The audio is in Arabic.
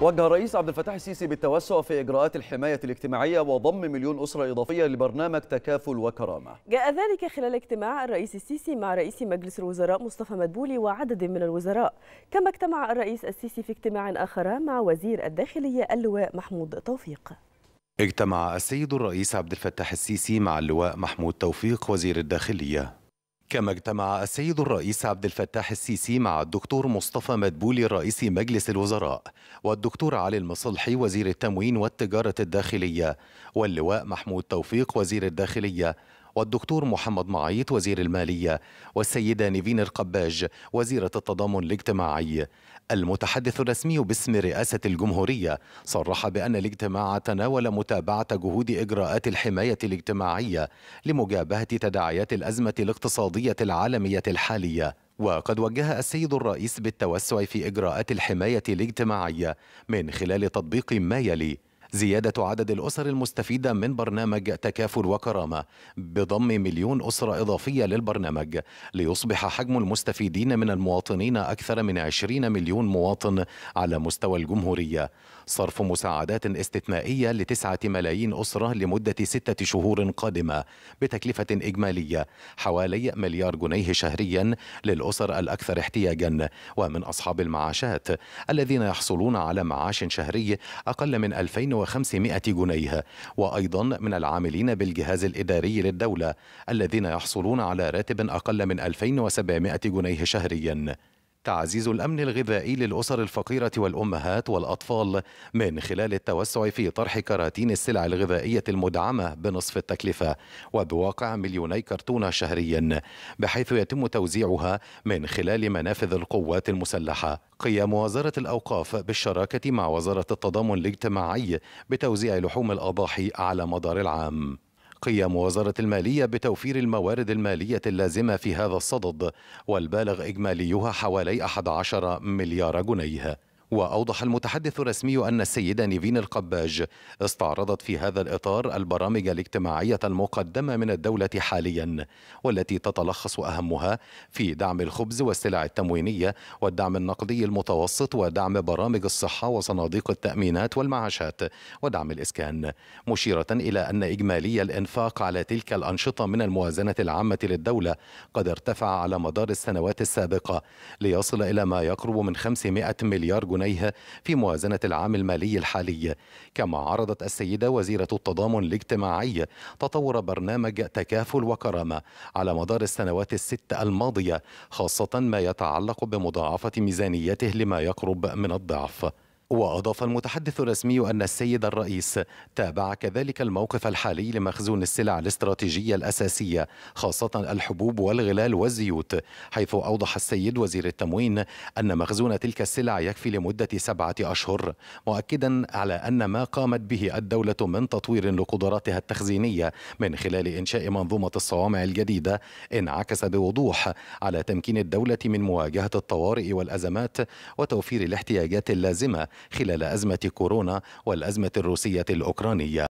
وجه الرئيس عبد الفتاح السيسي بالتوسع في إجراءات الحماية الاجتماعية وضم مليون أسرة إضافية لبرنامج تكافل وكرامة جاء ذلك خلال اجتماع الرئيس السيسي مع رئيس مجلس الوزراء مصطفى مدبولي وعدد من الوزراء كما اجتمع الرئيس السيسي في اجتماع آخر مع وزير الداخلية اللواء محمود توفيق اجتمع السيد الرئيس عبد الفتاح السيسي مع اللواء محمود توفيق وزير الداخلية كما اجتمع السيد الرئيس عبد الفتاح السيسي مع الدكتور مصطفى مدبولي رئيس مجلس الوزراء والدكتور علي المصلحي وزير التموين والتجارة الداخلية واللواء محمود توفيق وزير الداخلية والدكتور محمد معيط وزير المالية والسيدة نيفين القباج وزيرة التضامن الاجتماعي المتحدث الرسمي باسم رئاسة الجمهورية صرح بأن الاجتماع تناول متابعة جهود إجراءات الحماية الاجتماعية لمجابهة تداعيات الأزمة الاقتصادية العالمية الحالية وقد وجه السيد الرئيس بالتوسع في اجراءات الحمايه الاجتماعيه من خلال تطبيق ما يلي زيادة عدد الأسر المستفيدة من برنامج تكافل وكرامة بضم مليون أسرة إضافية للبرنامج ليصبح حجم المستفيدين من المواطنين أكثر من 20 مليون مواطن على مستوى الجمهورية صرف مساعدات استثنائية لتسعة ملايين أسرة لمدة ستة شهور قادمة بتكلفة إجمالية حوالي مليار جنيه شهريا للأسر الأكثر احتياجا ومن أصحاب المعاشات الذين يحصلون على معاش شهري أقل من 2000 وخمسمائة جنيه وأيضا من العاملين بالجهاز الإداري للدولة الذين يحصلون على راتب أقل من 2700 جنيه شهريا تعزيز الامن الغذائي للاسر الفقيره والامهات والاطفال من خلال التوسع في طرح كراتين السلع الغذائيه المدعمه بنصف التكلفه وبواقع مليوني كرتونه شهريا بحيث يتم توزيعها من خلال منافذ القوات المسلحه قيام وزاره الاوقاف بالشراكه مع وزاره التضامن الاجتماعي بتوزيع لحوم الاضاحي على مدار العام قيام وزارة المالية بتوفير الموارد المالية اللازمة في هذا الصدد والبالغ إجماليها حوالي 11 مليار جنيه وأوضح المتحدث الرسمي أن السيدة نيفين القباج استعرضت في هذا الإطار البرامج الاجتماعية المقدمة من الدولة حاليا والتي تتلخص أهمها في دعم الخبز والسلع التموينية والدعم النقدي المتوسط ودعم برامج الصحة وصناديق التأمينات والمعاشات ودعم الإسكان مشيرة إلى أن إجمالي الإنفاق على تلك الأنشطة من الموازنة العامة للدولة قد ارتفع على مدار السنوات السابقة ليصل إلى ما يقرب من 500 مليار جنيه جنيه في موازنة العام المالي الحالي كما عرضت السيدة وزيرة التضامن الاجتماعي تطور برنامج تكافل وكرامة على مدار السنوات الست الماضية خاصة ما يتعلق بمضاعفة ميزانيته لما يقرب من الضعف وأضاف المتحدث الرسمي أن السيد الرئيس تابع كذلك الموقف الحالي لمخزون السلع الاستراتيجية الأساسية خاصة الحبوب والغلال والزيوت حيث أوضح السيد وزير التموين أن مخزون تلك السلع يكفي لمدة سبعة أشهر مؤكدا على أن ما قامت به الدولة من تطوير لقدراتها التخزينية من خلال إنشاء منظومة الصوامع الجديدة انعكس بوضوح على تمكين الدولة من مواجهة الطوارئ والأزمات وتوفير الاحتياجات اللازمة خلال أزمة كورونا والأزمة الروسية الأوكرانية